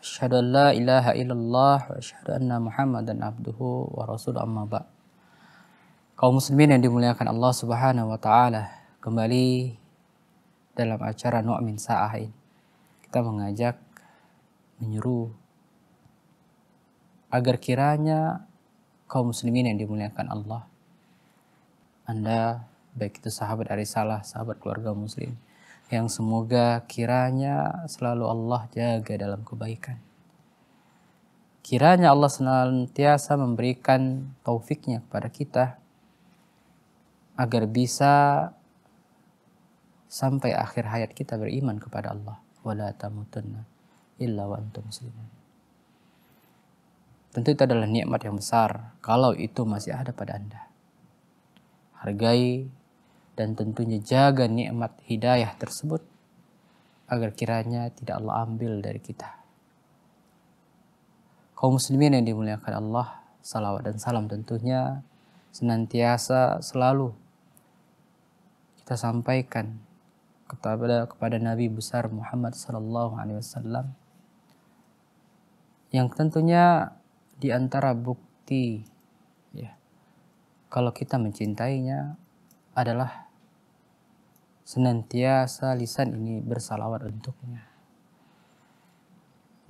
Asyhadu an la ilaha illallah wa asyhadu anna Muhammadan abduhu wa rasul amma ba. Kaum muslimin yang dimuliakan Allah Subhanahu wa taala, kembali dalam acara Nu'min Sa'ah ini. Kita mengajak menyeru agar kiranya kaum muslimin yang dimuliakan Allah anda baik itu sahabat arisalah, sahabat keluarga muslim yang semoga kiranya selalu Allah jaga dalam kebaikan. Kiranya Allah senantiasa memberikan taufiknya kepada kita agar bisa sampai akhir hayat kita beriman kepada Allah. Wala tamutunna illa wa antum muslimun. Tentu itu adalah nikmat yang besar kalau itu masih ada pada Anda. Hargai dan tentunya jaga nikmat hidayah tersebut agar kiranya tidak Allah ambil dari kita. Kaum muslimin yang dimuliakan Allah, salawat dan salam tentunya senantiasa selalu kita sampaikan kepada kepada Nabi besar Muhammad sallallahu alaihi wasallam yang tentunya di antara bukti ya kalau kita mencintainya adalah senantiasa lisan ini bersalawat untuknya.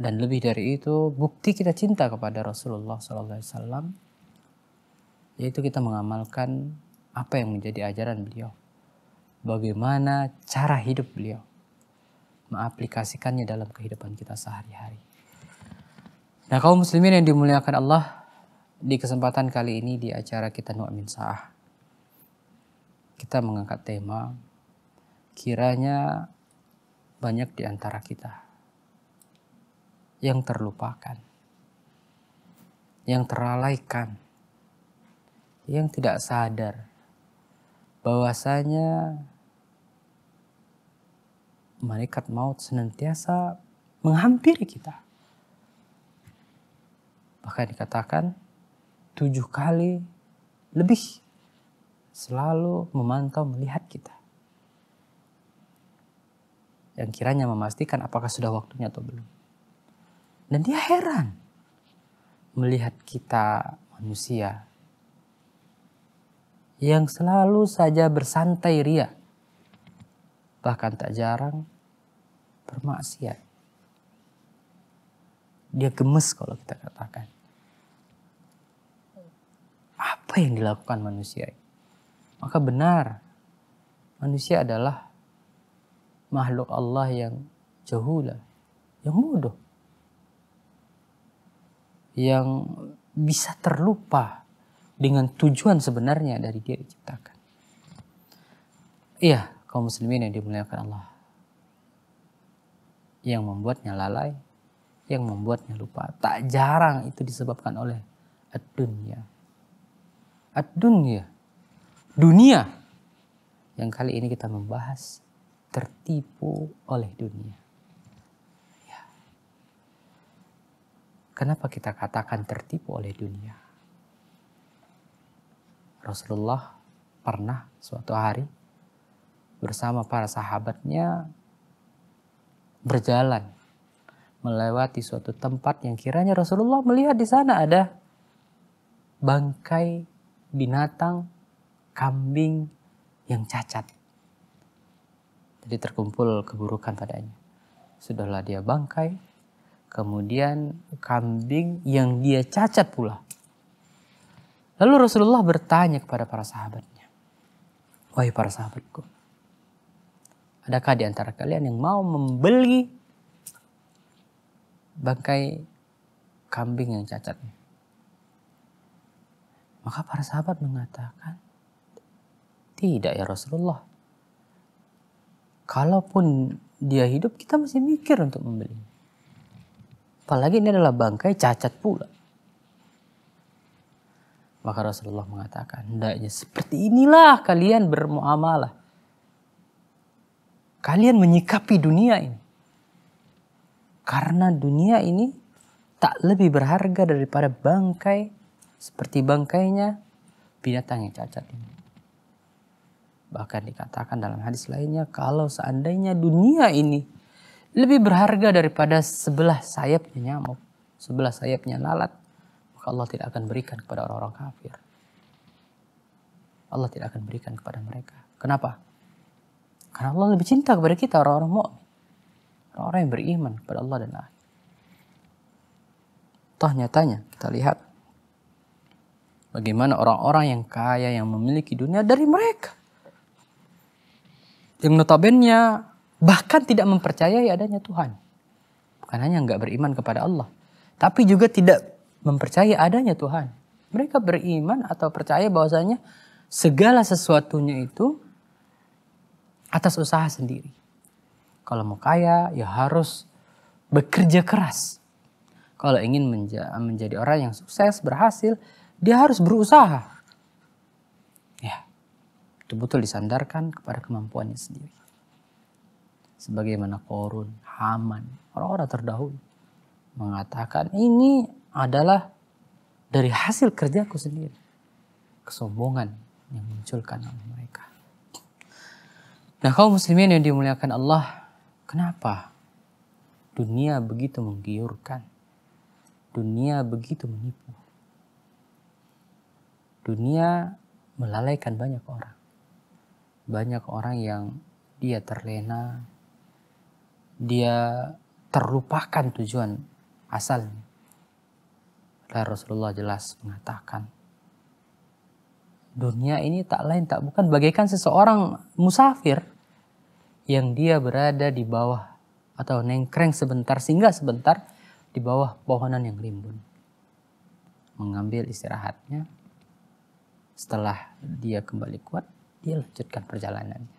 Dan lebih dari itu, bukti kita cinta kepada Rasulullah SAW, yaitu kita mengamalkan apa yang menjadi ajaran beliau. Bagaimana cara hidup beliau. Mengaplikasikannya dalam kehidupan kita sehari-hari. Nah kaum muslimin yang dimuliakan Allah, di kesempatan kali ini di acara kita Nu'min Sa'ah, kita mengangkat tema kiranya banyak di antara kita yang terlupakan, yang terlalaikan, yang tidak sadar bahwasanya malaikat maut senantiasa menghampiri kita. Bahkan dikatakan tujuh kali lebih selalu memantau melihat kita yang kiranya memastikan apakah sudah waktunya atau belum. Dan dia heran melihat kita manusia yang selalu saja bersantai ria. Bahkan tak jarang bermaksiat. Dia gemes kalau kita katakan. Apa yang dilakukan manusia? Maka benar, manusia adalah makhluk Allah yang jahula, yang bodoh, yang bisa terlupa dengan tujuan sebenarnya dari dia diciptakan. Iya, kaum muslimin yang dimuliakan Allah. Yang membuatnya lalai, yang membuatnya lupa. Tak jarang itu disebabkan oleh dunia. Dunia. Dunia. Yang kali ini kita membahas tertipu oleh dunia. Ya. Kenapa kita katakan tertipu oleh dunia? Rasulullah pernah suatu hari bersama para sahabatnya berjalan melewati suatu tempat yang kiranya Rasulullah melihat di sana ada bangkai binatang kambing yang cacat. Jadi terkumpul keburukan padanya. Sudahlah dia bangkai, kemudian kambing yang dia cacat pula. Lalu Rasulullah bertanya kepada para sahabatnya, "Wahai para sahabatku, adakah di antara kalian yang mau membeli bangkai kambing yang cacat?" Maka para sahabat mengatakan, "Tidak ya Rasulullah." kalaupun dia hidup kita masih mikir untuk membeli. Apalagi ini adalah bangkai cacat pula. Maka Rasulullah mengatakan, hendaknya seperti inilah kalian bermuamalah. Kalian menyikapi dunia ini. Karena dunia ini tak lebih berharga daripada bangkai seperti bangkainya binatang yang cacat ini. Bahkan dikatakan dalam hadis lainnya kalau seandainya dunia ini lebih berharga daripada sebelah sayapnya nyamuk, sebelah sayapnya lalat, maka Allah tidak akan berikan kepada orang-orang kafir. Allah tidak akan berikan kepada mereka. Kenapa? Karena Allah lebih cinta kepada kita orang-orang mukmin, orang-orang yang beriman kepada Allah dan akhir. Toh nyatanya kita lihat bagaimana orang-orang yang kaya yang memiliki dunia dari mereka yang notabene bahkan tidak mempercayai adanya Tuhan. Bukan hanya nggak beriman kepada Allah, tapi juga tidak mempercayai adanya Tuhan. Mereka beriman atau percaya bahwasanya segala sesuatunya itu atas usaha sendiri. Kalau mau kaya ya harus bekerja keras. Kalau ingin menja menjadi orang yang sukses, berhasil, dia harus berusaha betul-betul disandarkan kepada kemampuannya sendiri. Sebagaimana Korun, Haman, orang-orang terdahulu mengatakan ini adalah dari hasil kerjaku sendiri. Kesombongan yang munculkan oleh mereka. Nah kaum muslimin yang dimuliakan Allah, kenapa dunia begitu menggiurkan? Dunia begitu menipu. Dunia melalaikan banyak orang banyak orang yang dia terlena, dia terlupakan tujuan asalnya. Lalu Rasulullah jelas mengatakan, dunia ini tak lain tak bukan bagaikan seseorang musafir yang dia berada di bawah atau nengkreng sebentar, sehingga sebentar di bawah pohonan yang rimbun. Mengambil istirahatnya, setelah dia kembali kuat, dia lanjutkan perjalanannya.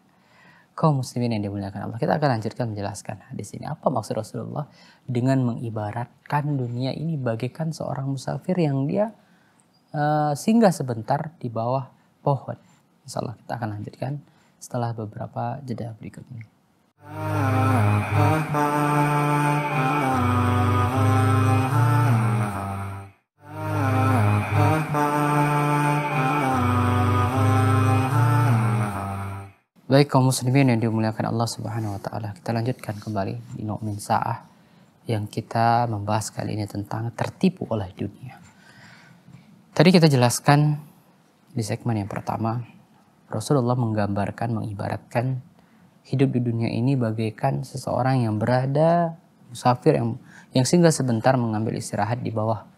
Kau muslimin yang dimuliakan Allah, kita akan lanjutkan menjelaskan di sini Apa maksud Rasulullah dengan mengibaratkan dunia ini bagaikan seorang musafir yang dia uh, singgah sebentar di bawah pohon. Insya Allah kita akan lanjutkan setelah beberapa jeda berikut ini. Ah, ah, ah, ah, ah. Baik kaum muslimin yang dimuliakan Allah Subhanahu wa taala. Kita lanjutkan kembali di Nu'min Sa'ah yang kita membahas kali ini tentang tertipu oleh dunia. Tadi kita jelaskan di segmen yang pertama Rasulullah menggambarkan mengibaratkan hidup di dunia ini bagaikan seseorang yang berada musafir yang yang singgah sebentar mengambil istirahat di bawah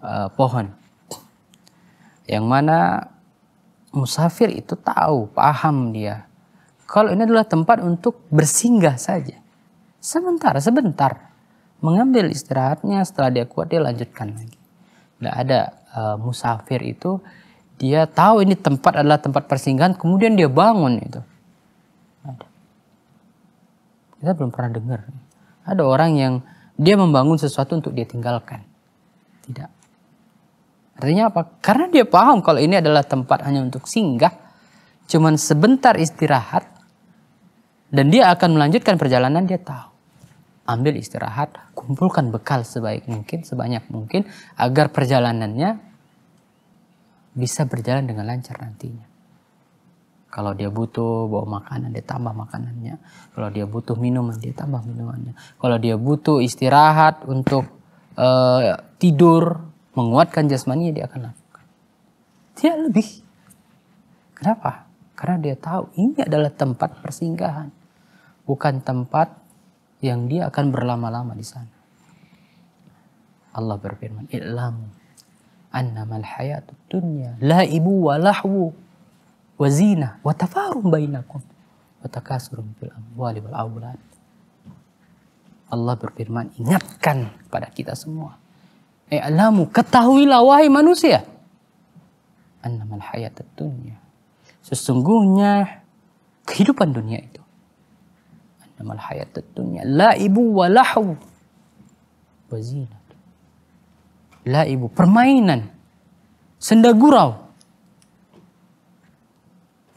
uh, pohon. Yang mana musafir itu tahu, paham dia kalau ini adalah tempat untuk bersinggah saja. Sementara, sebentar. Mengambil istirahatnya, setelah dia kuat dia lanjutkan lagi. Tidak ada uh, musafir itu, dia tahu ini tempat adalah tempat persinggahan, kemudian dia bangun itu. Ada. Kita belum pernah dengar. Ada orang yang dia membangun sesuatu untuk dia tinggalkan. Tidak. Artinya apa? Karena dia paham kalau ini adalah tempat hanya untuk singgah, cuman sebentar istirahat, dan dia akan melanjutkan perjalanan dia tahu. Ambil istirahat, kumpulkan bekal sebaik mungkin, sebanyak mungkin agar perjalanannya bisa berjalan dengan lancar nantinya. Kalau dia butuh bawa makanan, dia tambah makanannya. Kalau dia butuh minuman, dia tambah minumannya. Kalau dia butuh istirahat untuk uh, tidur, menguatkan jasmaninya, dia akan lakukan. Dia lebih. Kenapa? Karena dia tahu ini adalah tempat persinggahan bukan tempat yang dia akan berlama-lama di sana. Allah berfirman, "I'lam annamal hayatud dunya la'ibu wa lahwu wa zina wa tafarum bainakum wa takasurum fil amwali wal aulad." Allah berfirman, ingatkan kepada kita semua. I'lamu, ketahuilah wahai manusia. Annamal hayatud dunya. Sesungguhnya kehidupan dunia itu Mal hayat dunia La ibu walahu, wa La ibu permainan, senda gurau,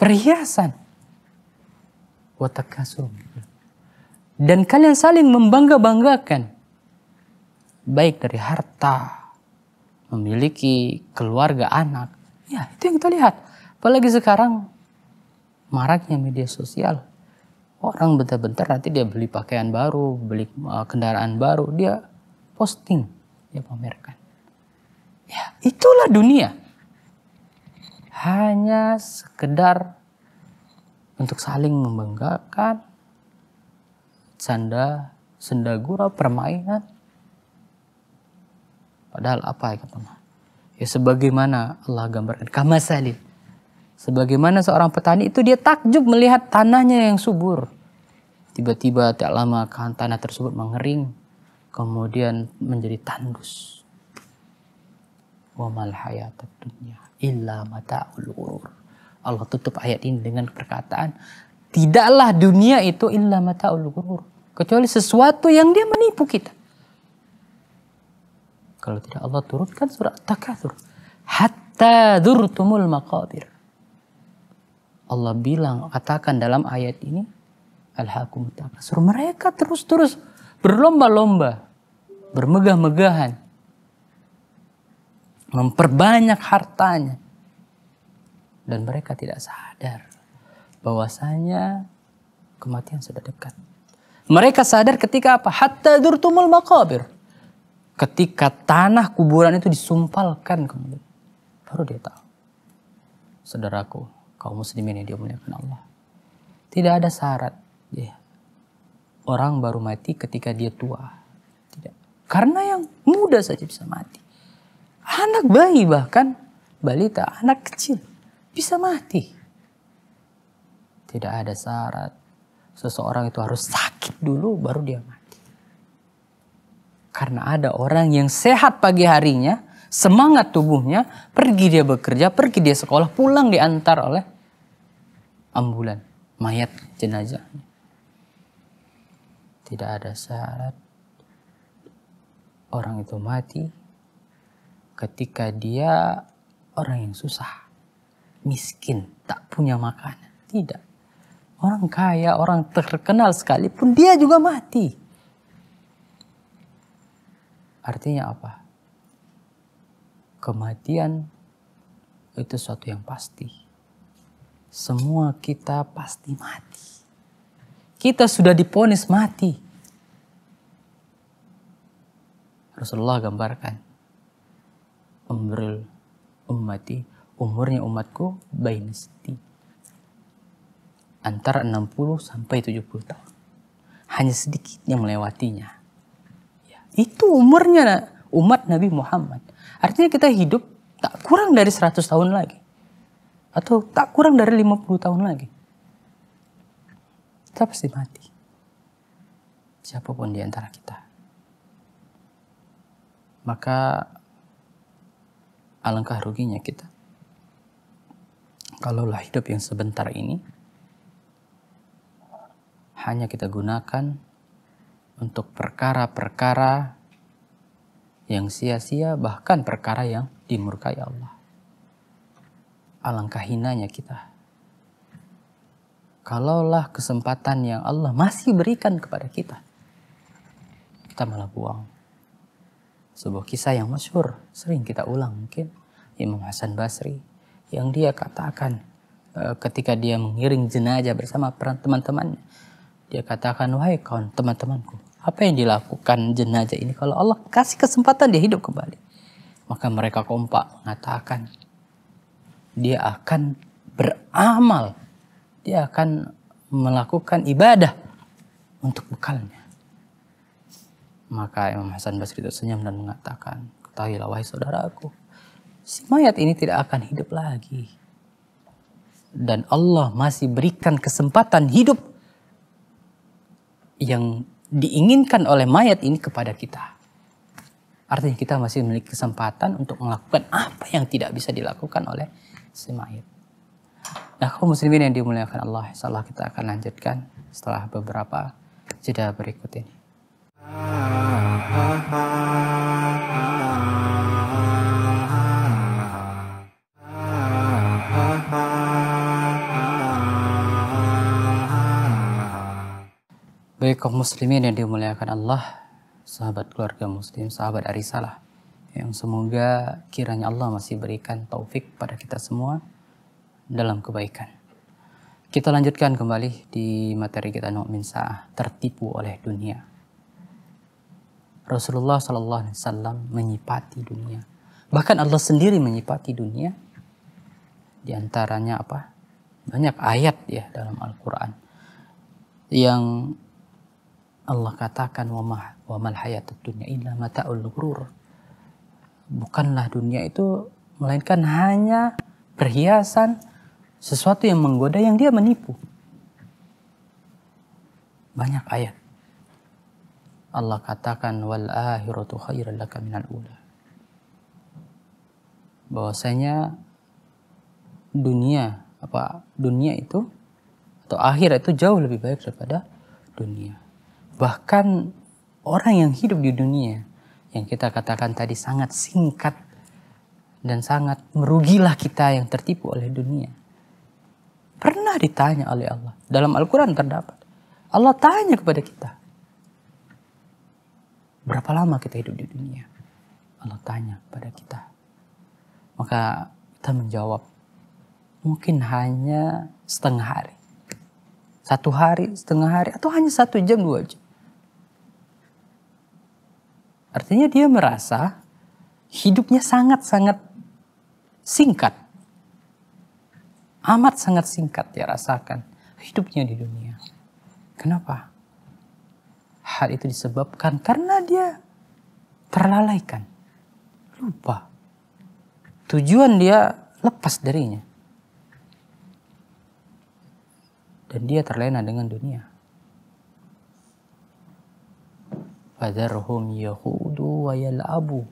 perhiasan, watakasur. Dan kalian saling membangga-banggakan baik dari harta, memiliki keluarga anak. Ya, itu yang kita lihat. Apalagi sekarang maraknya media sosial orang bentar-bentar nanti dia beli pakaian baru, beli eh, kendaraan baru, dia posting, dia pamerkan. Ya, itulah dunia. Hanya sekedar untuk saling membanggakan, canda, senda gurau, permainan. Padahal apa ya teman? Ya sebagaimana Allah gambarkan. Kama salib Sebagaimana seorang petani itu dia takjub melihat tanahnya yang subur. Tiba-tiba tak lama kan tanah tersebut mengering. Kemudian menjadi tandus. Wa mal Allah tutup ayat ini dengan perkataan. Tidaklah dunia itu illa mata'ul Kecuali sesuatu yang dia menipu kita. Kalau tidak Allah turutkan surat takathur. Hatta durtumul maqabir Allah bilang, katakan dalam ayat ini, Al-Hakum Takasur. Mereka terus-terus berlomba-lomba, bermegah-megahan, memperbanyak hartanya. Dan mereka tidak sadar bahwasanya kematian sudah dekat. Mereka sadar ketika apa? Hatta durtumul makabir. Ketika tanah kuburan itu disumpalkan kemudian. Baru dia tahu. Saudaraku, kaum muslimin yang dimuliakan Allah. Tidak ada syarat ya. Orang baru mati ketika dia tua. Tidak. Karena yang muda saja bisa mati. Anak bayi bahkan balita, anak kecil bisa mati. Tidak ada syarat seseorang itu harus sakit dulu baru dia mati. Karena ada orang yang sehat pagi harinya semangat tubuhnya, pergi dia bekerja, pergi dia sekolah, pulang diantar oleh ambulan, mayat jenazah. Tidak ada syarat orang itu mati ketika dia orang yang susah, miskin, tak punya makanan. Tidak. Orang kaya, orang terkenal sekalipun dia juga mati. Artinya apa? kematian itu suatu yang pasti. Semua kita pasti mati. Kita sudah diponis mati. Rasulullah gambarkan umrul ummati umurnya umatku bainasti antara 60 sampai 70 tahun. Hanya sedikit yang melewatinya. Ya, itu umurnya umat Nabi Muhammad. Artinya kita hidup tak kurang dari 100 tahun lagi. Atau tak kurang dari 50 tahun lagi. Kita pasti mati. Siapapun di antara kita. Maka alangkah ruginya kita. Kalaulah hidup yang sebentar ini hanya kita gunakan untuk perkara-perkara yang sia-sia bahkan perkara yang dimurkai Allah. Alangkah hinanya kita. Kalaulah kesempatan yang Allah masih berikan kepada kita, kita malah buang. Sebuah kisah yang masyhur sering kita ulang mungkin Imam Hasan Basri yang dia katakan eh, ketika dia mengiring jenazah bersama teman-temannya. Dia katakan, wahai kawan teman-temanku, apa yang dilakukan jenazah ini? Kalau Allah kasih kesempatan dia hidup kembali. Maka mereka kompak mengatakan, dia akan beramal. Dia akan melakukan ibadah untuk bekalnya. Maka Imam Hasan Basri itu senyum dan mengatakan, Ketahuilah wahai saudaraku, si mayat ini tidak akan hidup lagi. Dan Allah masih berikan kesempatan hidup yang diinginkan oleh mayat ini kepada kita. Artinya kita masih memiliki kesempatan untuk melakukan apa yang tidak bisa dilakukan oleh si mayat. Nah, kaum muslimin yang dimuliakan Allah, insyaallah kita akan lanjutkan setelah beberapa jeda berikut ini. Ah, ah, ah. Baik kaum muslimin yang dimuliakan Allah, sahabat keluarga muslim, sahabat arisalah. Yang semoga kiranya Allah masih berikan taufik pada kita semua dalam kebaikan. Kita lanjutkan kembali di materi kita Nu'min Sa'ah, tertipu oleh dunia. Rasulullah Shallallahu Alaihi Wasallam menyipati dunia. Bahkan Allah sendiri menyipati dunia. Di antaranya apa? Banyak ayat ya dalam Al-Quran yang Allah katakan wa mal hayatud dunya illa mata'ul ghurur. Bukanlah dunia itu melainkan hanya perhiasan sesuatu yang menggoda yang dia menipu. Banyak ayat. Allah katakan wal akhiratu khairul laka minal ula. Bahwasanya dunia apa dunia itu atau akhir itu jauh lebih baik daripada dunia bahkan orang yang hidup di dunia yang kita katakan tadi sangat singkat dan sangat merugilah kita yang tertipu oleh dunia. Pernah ditanya oleh Allah. Dalam Al-Quran terdapat. Allah tanya kepada kita. Berapa lama kita hidup di dunia? Allah tanya kepada kita. Maka kita menjawab. Mungkin hanya setengah hari. Satu hari, setengah hari, atau hanya satu jam, dua jam. Artinya dia merasa hidupnya sangat-sangat singkat. Amat sangat singkat dia rasakan hidupnya di dunia. Kenapa? Hal itu disebabkan karena dia terlalaikan. Lupa. Tujuan dia lepas darinya. Dan dia terlena dengan dunia. Fadharhum yahudu wa yal'abu.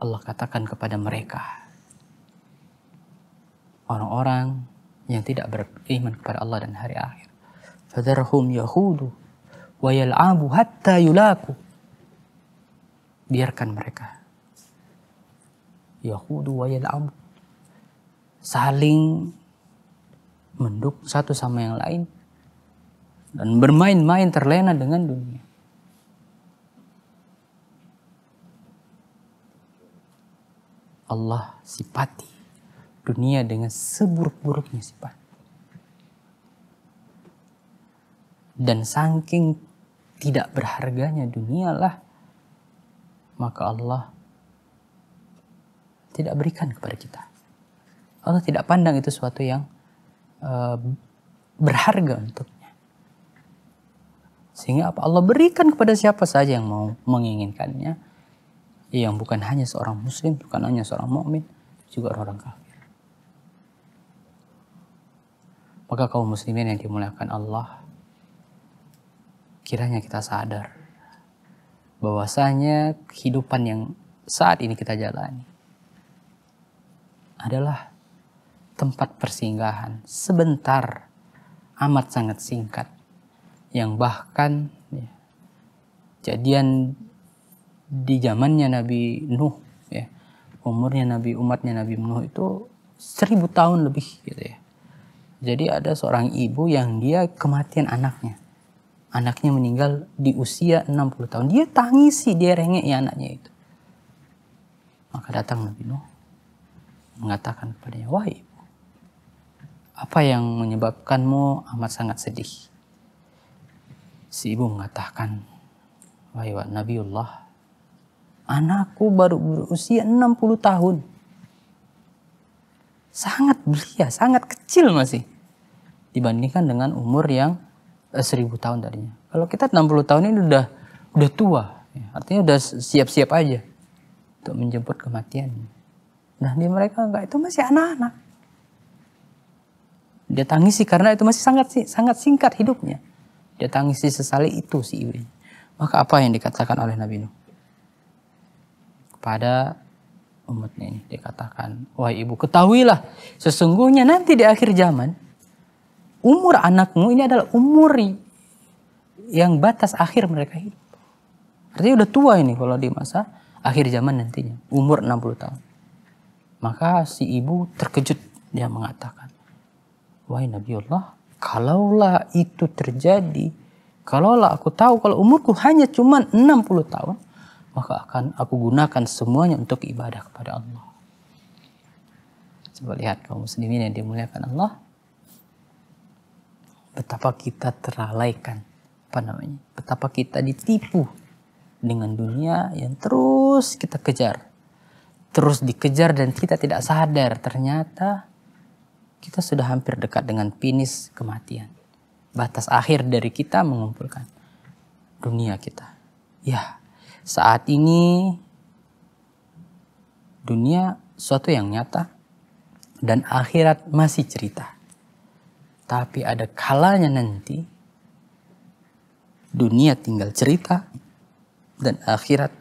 Allah katakan kepada mereka, orang-orang yang tidak beriman kepada Allah dan hari akhir. Fadharhum yahudu wa yal'abu hatta yulaku. Biarkan mereka. Yahudu wa yal'abu. Saling menduk satu sama yang lain dan bermain-main terlena dengan dunia. Allah sifati dunia dengan seburuk-buruknya sifat. Dan saking tidak berharganya dunialah maka Allah tidak berikan kepada kita. Allah tidak pandang itu suatu yang e, berharga untuknya. Sehingga apa Allah berikan kepada siapa saja yang mau menginginkannya Iya, yang bukan hanya seorang muslim, bukan hanya seorang mukmin, juga orang kafir. Maka kaum muslimin yang dimuliakan Allah, kiranya kita sadar bahwasanya kehidupan yang saat ini kita jalani adalah tempat persinggahan sebentar amat sangat singkat yang bahkan ya, jadian di zamannya Nabi Nuh ya umurnya Nabi umatnya Nabi Nuh itu seribu tahun lebih gitu ya jadi ada seorang ibu yang dia kematian anaknya anaknya meninggal di usia 60 tahun dia tangisi dia rengek ya anaknya itu maka datang Nabi Nuh mengatakan kepadanya wahai ibu apa yang menyebabkanmu amat sangat sedih si ibu mengatakan wahai wa Nabiullah Anakku baru berusia 60 tahun. Sangat belia, sangat kecil masih. Dibandingkan dengan umur yang 1000 eh, tahun tadinya. Kalau kita 60 tahun ini udah udah tua, ya. artinya udah siap-siap aja untuk menjemput kematian. Nah di mereka enggak itu masih anak-anak. Dia tangisi karena itu masih sangat sangat singkat hidupnya. Dia tangisi sesali itu si Iwin. Maka apa yang dikatakan oleh Nabi Nuh? pada umatnya ini dikatakan wahai ibu ketahuilah sesungguhnya nanti di akhir zaman umur anakmu ini adalah umur yang batas akhir mereka hidup artinya udah tua ini kalau di masa akhir zaman nantinya umur 60 tahun maka si ibu terkejut dia mengatakan wahai Nabiullah kalaulah itu terjadi kalaulah aku tahu kalau umurku hanya cuma 60 tahun maka akan aku gunakan semuanya untuk ibadah kepada Allah. Coba lihat kaum muslimin yang dimuliakan Allah. Betapa kita teralaikan, apa namanya? Betapa kita ditipu dengan dunia yang terus kita kejar. Terus dikejar dan kita tidak sadar ternyata kita sudah hampir dekat dengan finish kematian. Batas akhir dari kita mengumpulkan dunia kita. Ya, saat ini dunia suatu yang nyata dan akhirat masih cerita. Tapi ada kalanya nanti dunia tinggal cerita dan akhirat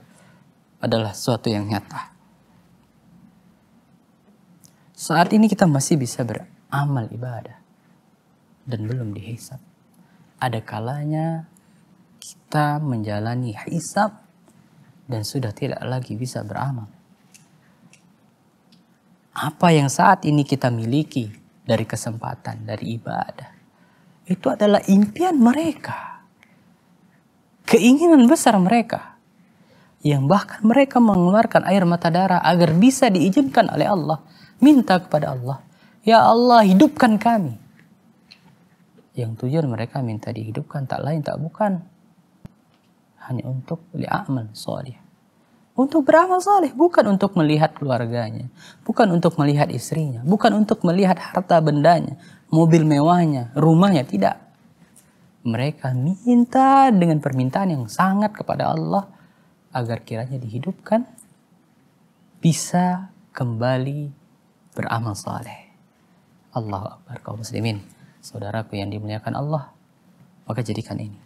adalah suatu yang nyata. Saat ini kita masih bisa beramal ibadah dan belum dihisap. Ada kalanya kita menjalani hisap dan sudah tidak lagi bisa beramal. Apa yang saat ini kita miliki dari kesempatan, dari ibadah, itu adalah impian mereka. Keinginan besar mereka. Yang bahkan mereka mengeluarkan air mata darah agar bisa diizinkan oleh Allah. Minta kepada Allah. Ya Allah hidupkan kami. Yang tujuan mereka minta dihidupkan tak lain tak bukan hanya untuk li'amal soleh. Untuk beramal soleh, bukan untuk melihat keluarganya, bukan untuk melihat istrinya, bukan untuk melihat harta bendanya, mobil mewahnya, rumahnya, tidak. Mereka minta dengan permintaan yang sangat kepada Allah agar kiranya dihidupkan bisa kembali beramal soleh. Allahu Akbar kaum muslimin. Saudaraku yang dimuliakan Allah, maka jadikan ini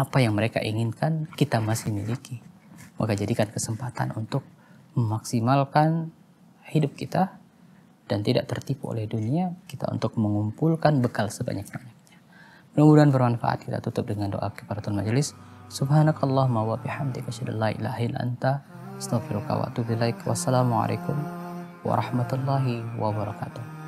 apa yang mereka inginkan kita masih miliki. Maka jadikan kesempatan untuk memaksimalkan hidup kita dan tidak tertipu oleh dunia kita untuk mengumpulkan bekal sebanyak-banyaknya. Mudah-mudahan bermanfaat. Kita tutup dengan doa tuan majelis. Subhanakallahumma wa bihamdika asyhadu la ilaha illa anta astaghfiruka wa atubu ilaik. Wassalamualaikum warahmatullahi wabarakatuh.